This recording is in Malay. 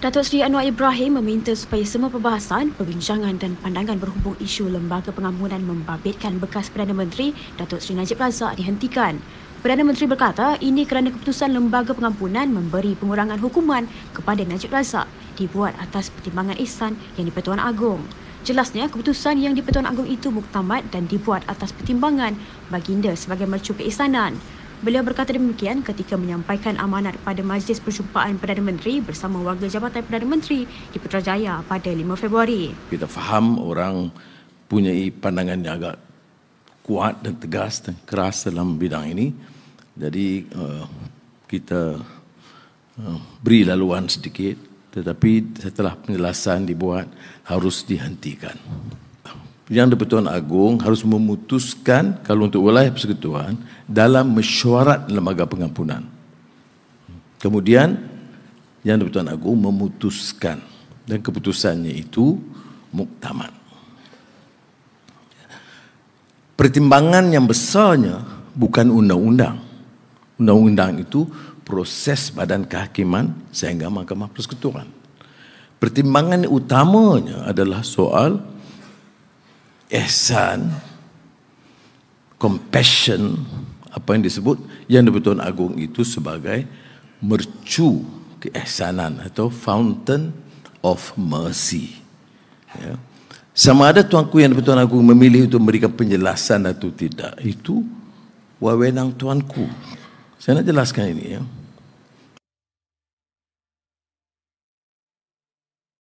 Datuk Seri Anwar Ibrahim meminta supaya semua perbahasan, perbincangan dan pandangan berhubung isu lembaga pengamunan membabitkan bekas Perdana Menteri Datuk Seri Najib Razak dihentikan. Perdana Menteri berkata ini kerana keputusan lembaga pengampunan memberi pengurangan hukuman kepada Najib Razak dibuat atas pertimbangan ihsan yang di-Pertuan Agong. Jelasnya, keputusan yang di-Pertuan Agong itu muktamad dan dibuat atas pertimbangan baginda sebagai mercu keisanan. Beliau berkata demikian ketika menyampaikan amanat pada Majlis Perjumpaan Perdana Menteri bersama warga Jabatan Perdana Menteri di Putrajaya pada 5 Februari. Kita faham orang punya pandangan yang agak kuat dan tegas dan keras dalam bidang ini. Jadi uh, kita uh, beri laluan sedikit tetapi setelah penjelasan dibuat harus dihentikan yang di-Pertuan Agong harus memutuskan kalau untuk wilayah persekutuan dalam mesyuarat lembaga pengampunan. Kemudian yang di-Pertuan Agong memutuskan dan keputusannya itu muktamad. Pertimbangan yang besarnya bukan undang-undang. Undang-undang itu proses badan kehakiman sehingga mahkamah persekutuan. Pertimbangan utamanya adalah soal ihsan compassion apa yang disebut yang Nabi Tuhan Agung itu sebagai mercu keihsanan atau fountain of mercy ya. sama ada tuanku yang Nabi Tuhan Agung memilih untuk memberikan penjelasan atau tidak itu wewenang tuanku saya nak jelaskan ini ya